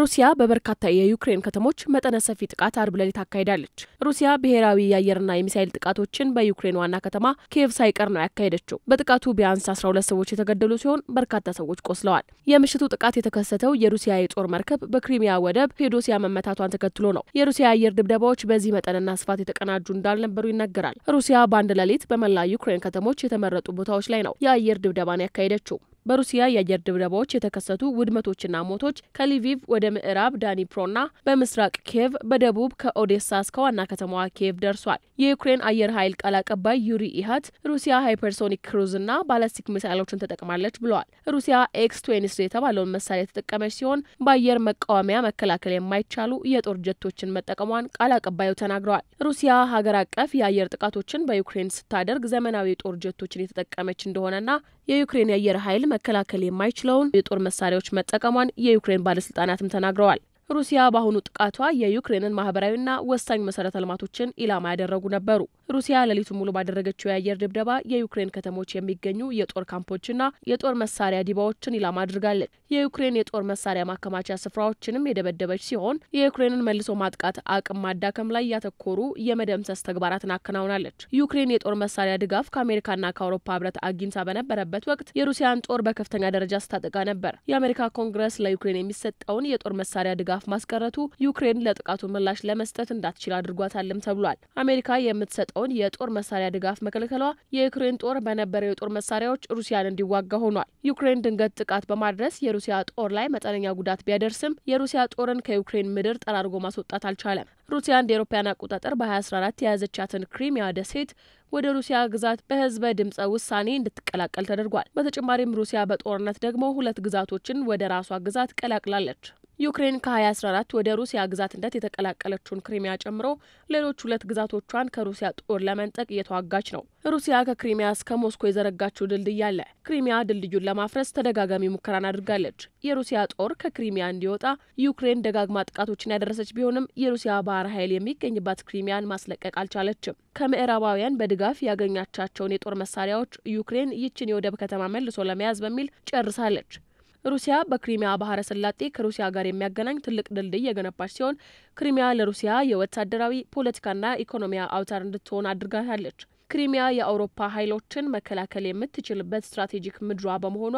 ሩሲያ በበርካታ የዩክሬን ከተሞች መጠነ ሰፊ ጥቃት አርብ ሌሊት ታካሂዳለች። ሩሲያ ብሔራዊ የአየርና የሚሳይል ጥቃቶችን በዩክሬን ዋና ከተማ ኪየቭ ሳይቀር ነው ያካሄደችው። በጥቃቱ ቢያንስ 12 ሰዎች የተገደሉ ሲሆን በርካታ ሰዎች ቆስለዋል። የምሽቱ ጥቃት የተከሰተው የሩሲያ የጦር መርከብ በክሪሚያ ወደብ ፌዶሲያ መመታቷን ተከትሎ ነው። የሩሲያ የአየር ድብደባዎች በዚህ መጠንና ስፋት የተቀናጁ እንዳልነበሩ ይነገራል። ሩሲያ በአንድ ሌሊት በመላ ዩክሬን ከተሞች የተመረጡ ቦታዎች ላይ ነው የአየር ድብደባን ያካሄደችው። በሩሲያ የአየር ድብደባዎች የተከሰቱ ውድመቶችና ሞቶች ከሊቪቭ ወደ ምዕራብ ዳኒፕሮና በምስራቅ ኬቭ በደቡብ ከኦዴሳ እስከ ዋና ከተማዋ ኪየቭ ደርሷል። የዩክሬን አየር ኃይል ቃል አቀባይ ዩሪ ኢሃት ሩሲያ ሃይፐርሶኒክ ክሩዝና ባላስቲክ ሚሳይሎችን ተጠቅማለች ብለዋል። ሩሲያ ኤክስ ትዌንቲ የተባለውን መሳሪያ የተጠቀመች ሲሆን በአየር መቃወሚያ መከላከል የማይቻሉ የጦር ጀቶችን መጠቀሟን ቃል አቀባዩ ተናግረዋል። ሩሲያ ሀገር አቀፍ የአየር ጥቃቶችን በዩክሬን ስታደርግ ዘመናዊ የጦር ጀቶችን የተጠቀመች እንደሆነና የዩክሬን የአየር ኃይል መከላከል የማይችለውን የጦር መሳሪያዎች መጠቀሟን የዩክሬን ባለስልጣናትም ተናግረዋል። ሩሲያ በአሁኑ ጥቃቷ የዩክሬንን ማህበራዊና ወሳኝ መሰረተ ልማቶችን ኢላማ ያደረጉ ነበሩ። ሩሲያ ሌሊቱን ሙሉ ባደረገችው የአየር ድብደባ የዩክሬን ከተሞች የሚገኙ የጦር ካምፖችና የጦር መሳሪያ ዲባዎችን ኢላማ አድርጋለች። የዩክሬን የጦር መሳሪያ ማከማቻ ስፍራዎችንም የደበደበች ሲሆን የዩክሬንን መልሶ ማጥቃት አቅም ማዳከም ላይ ያተኮሩ የመደምሰስ ተግባራትን አከናውናለች። ዩክሬን የጦር መሳሪያ ድጋፍ ከአሜሪካና ከአውሮፓ ህብረት አግኝታ በነበረበት ወቅት የሩሲያን ጦር በከፍተኛ ደረጃ ስታጠቃ ነበር። የአሜሪካ ኮንግረስ ለዩክሬን የሚሰጠውን የጦር መሳሪያ ድጋፍ ድጋፍ ማስቀረቱ ዩክሬን ለጥቃቱ ምላሽ ለመስጠት እንዳትችል አድርጓታልም ተብሏል። አሜሪካ የምትሰጠውን የጦር መሳሪያ ድጋፍ መከልከሏ የዩክሬን ጦር በነበረው የጦር መሳሪያዎች ሩሲያን እንዲዋጋ ሆኗል። ዩክሬን ድንገት ጥቃት በማድረስ የሩሲያ ጦር ላይ መጠነኛ ጉዳት ቢያደርስም የሩሲያ ጦርን ከዩክሬን ምድር ጠራርጎ ማስወጣት አልቻለም። ሩሲያ እንደ አውሮፓውያን አቆጣጠር በ2014 የያዘቻትን ክሪሚያ ደሴት ወደ ሩሲያ ግዛት በህዝበ ድምፀ ውሳኔ እንድትቀላቀል ተደርጓል። በተጨማሪም ሩሲያ በጦርነት ደግሞ ሁለት ግዛቶችን ወደ ራሷ ግዛት ቀላቅላለች። ዩክሬን ከ2014 ወደ ሩሲያ ግዛትነት የተቀላቀለችውን ክሪሚያ ጨምሮ ሌሎች ሁለት ግዛቶቿን ከሩሲያ ጦር ለመንጠቅ እየተዋጋች ነው። ሩሲያ ከክሪሚያ እስከ ሞስኮ የዘረጋችው ድልድይ አለ። ክሪሚያ ድልድዩን ለማፍረስ ተደጋጋሚ ሙከራን አድርጋለች። የሩሲያ ጦር ከክሪሚያ እንዲወጣ ዩክሬን ደጋግማ ጥቃቶችን ያደረሰች ቢሆንም የሩሲያ ባህር ኃይል የሚገኝባት ክሪሚያን ማስለቀቅ አልቻለችም። ከምዕራባውያን በድጋፍ ያገኛቻቸውን የጦር መሳሪያዎች ዩክሬን ይችን የወደብ ከተማ መልሶ ለመያዝ በሚል ጨርሳለች። ሩሲያ በክሪሚያ ባህረ ሰላጤ ከሩሲያ ጋር የሚያገናኝ ትልቅ ድልድይ የገነባች ሲሆን ክሪሚያ ለሩሲያ የወታደራዊ ፖለቲካና ኢኮኖሚያ አውታር እንድትሆን አድርጋታለች። ክሪሚያ የአውሮፓ ኃይሎችን መከላከል የምትችልበት ስትራቴጂክ ምድሯ በመሆኗ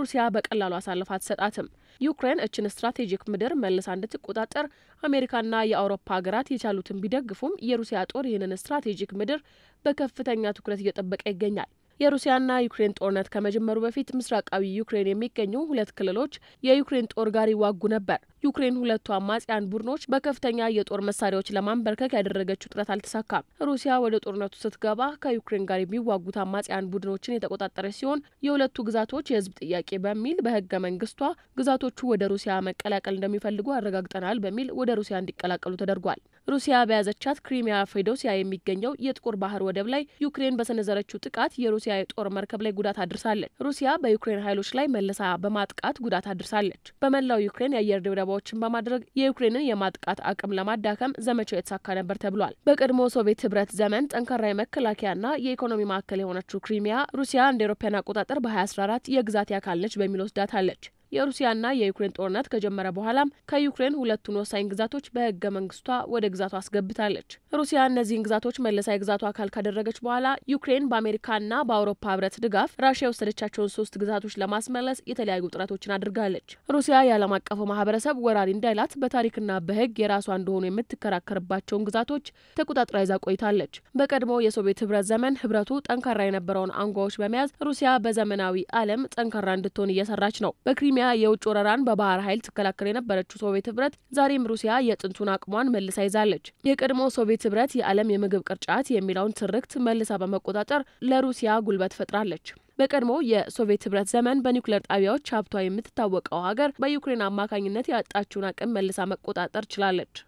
ሩሲያ በቀላሉ አሳልፋ አትሰጣትም። ዩክሬን እችን ስትራቴጂክ ምድር መልሳ እንድትቆጣጠር አሜሪካና የአውሮፓ ሀገራት የቻሉትን ቢደግፉም የሩሲያ ጦር ይህንን ስትራቴጂክ ምድር በከፍተኛ ትኩረት እየጠበቀ ይገኛል። የሩሲያና ዩክሬን ጦርነት ከመጀመሩ በፊት ምስራቃዊ ዩክሬን የሚገኙ ሁለት ክልሎች የዩክሬን ጦር ጋር ይዋጉ ነበር። ዩክሬን ሁለቱ አማጽያን ቡድኖች በከፍተኛ የጦር መሳሪያዎች ለማንበርከክ ያደረገችው ጥረት አልተሳካም። ሩሲያ ወደ ጦርነቱ ስትገባ ከዩክሬን ጋር የሚዋጉት አማጽያን ቡድኖችን የተቆጣጠረች ሲሆን የሁለቱ ግዛቶች የህዝብ ጥያቄ በሚል በህገ መንግስቷ ግዛቶቹ ወደ ሩሲያ መቀላቀል እንደሚፈልጉ አረጋግጠናል በሚል ወደ ሩሲያ እንዲቀላቀሉ ተደርጓል። ሩሲያ በያዘቻት ክሪሚያ ፌዶሲያ የሚገኘው የጥቁር ባህር ወደብ ላይ ዩክሬን በሰነዘረችው ጥቃት የሩሲያ የጦር መርከብ ላይ ጉዳት አድርሳለች። ሩሲያ በዩክሬን ኃይሎች ላይ መልሳ በማጥቃት ጉዳት አድርሳለች። በመላው ዩክሬን የአየር ድብደባዎችን በማድረግ የዩክሬንን የማጥቃት አቅም ለማዳከም ዘመቻው የተሳካ ነበር ተብሏል። በቀድሞ ሶቪየት ህብረት ዘመን ጠንካራ የመከላከያና የኢኮኖሚ ማዕከል የሆነችው ክሪሚያ ሩሲያ እንደ ኤሮፓያን አቆጣጠር በ2014 የግዛት አካል ነች በሚል ወስዳታለች። የሩሲያና የዩክሬን ጦርነት ከጀመረ በኋላም ከዩክሬን ሁለቱን ወሳኝ ግዛቶች በህገ መንግስቷ ወደ ግዛቷ አስገብታለች። ሩሲያ እነዚህን ግዛቶች መለሳ የግዛቷ አካል ካደረገች በኋላ ዩክሬን በአሜሪካና በአውሮፓ ህብረት ድጋፍ ራሽያ የወሰደቻቸውን ሶስት ግዛቶች ለማስመለስ የተለያዩ ጥረቶችን አድርጋለች። ሩሲያ የዓለም አቀፉ ማህበረሰብ ወራሪ እንዳይላት በታሪክና በህግ የራሷ እንደሆኑ የምትከራከርባቸውን ግዛቶች ተቆጣጥራ ይዛ ቆይታለች። በቀድሞ የሶቪየት ህብረት ዘመን ህብረቱ ጠንካራ የነበረውን አንጓዎች በመያዝ ሩሲያ በዘመናዊ ዓለም ጠንካራ እንድትሆን እየሰራች ነው። በክሪሚያ ሩሲያ የውጭ ወረራን በባህር ኃይል ትከላከል የነበረችው ሶቪየት ህብረት ዛሬም ሩሲያ የጥንቱን አቅሟን መልሳ ይዛለች። የቀድሞ ሶቪየት ህብረት የዓለም የምግብ ቅርጫት የሚለውን ትርክት መልሳ በመቆጣጠር ለሩሲያ ጉልበት ፈጥራለች። በቀድሞ የሶቪየት ህብረት ዘመን በኒውክሌር ጣቢያዎች ሀብቷ የምትታወቀው ሀገር በዩክሬን አማካኝነት ያጣችውን አቅም መልሳ መቆጣጠር ችላለች።